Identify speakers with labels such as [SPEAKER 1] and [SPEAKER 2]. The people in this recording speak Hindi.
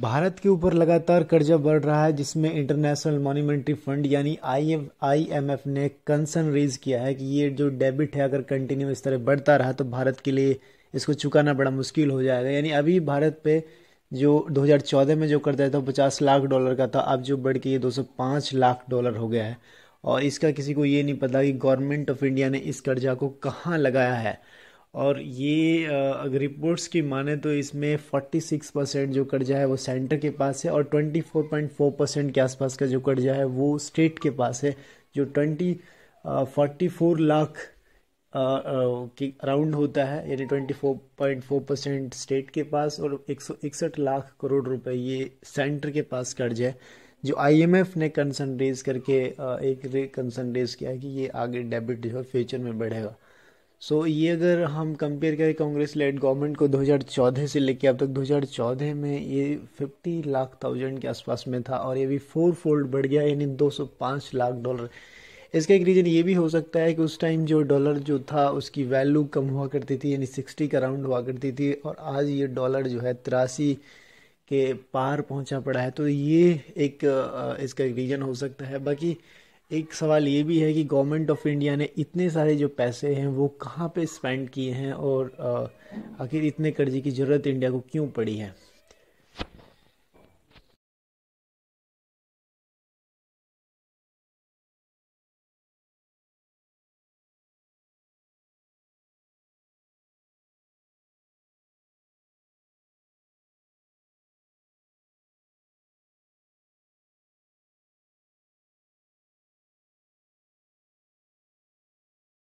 [SPEAKER 1] भारत के ऊपर लगातार कर्जा बढ़ रहा है जिसमें इंटरनेशनल मॉन्यूमेंट्री फंड यानी आई एम एफ ने कंसर्न रेज किया है कि ये जो डेबिट है अगर कंटिन्यू इस तरह बढ़ता रहा तो भारत के लिए इसको चुकाना बड़ा मुश्किल हो जाएगा यानी अभी भारत पे जो 2014 में जो कर्जा था तो पचास लाख डॉलर का था अब जो बढ़ के ये दो लाख डॉलर हो गया है और इसका किसी को ये नहीं पता कि गवर्नमेंट ऑफ इंडिया ने इस कर्जा को कहाँ लगाया है और ये अगर रिपोर्ट्स की माने तो इसमें 46 परसेंट जो कर्जा है वो सेंटर के पास है और 24.4 परसेंट के आसपास का जो कर्जा है वो स्टेट के पास है जो 20 44 लाख के अराउंड होता है यानी 24.4 परसेंट स्टेट के पास और एक लाख करोड़ रुपए ये सेंटर के पास कर्ज है जो आईएमएफ ने कंसर्न रेज करके एक कंसर्न रेज किया है कि ये आगे डेबिट जो है फ्यूचर में बढ़ेगा सो so, ये अगर हम कंपेयर करें कांग्रेस लेड गवर्नमेंट को 2014 से लेके अब तक 2014 में ये 50 लाख थाउजेंड के आसपास में था और ये भी फोर फोल्ड बढ़ गया यानी 205 लाख डॉलर इसका एक रीज़न ये भी हो सकता है कि उस टाइम जो डॉलर जो था उसकी वैल्यू कम हुआ करती थी यानी सिक्सटी का राउंड हुआ करती थी और आज ये डॉलर जो है तिरासी के पार पहुंचा पड़ा है तो ये एक इसका एक रीज़न हो सकता है बाकी एक सवाल ये भी है कि गवर्नमेंट ऑफ इंडिया ने इतने सारे जो पैसे हैं वो कहाँ पे स्पेंड किए हैं और आखिर इतने कर्जे की ज़रूरत इंडिया को क्यों पड़ी है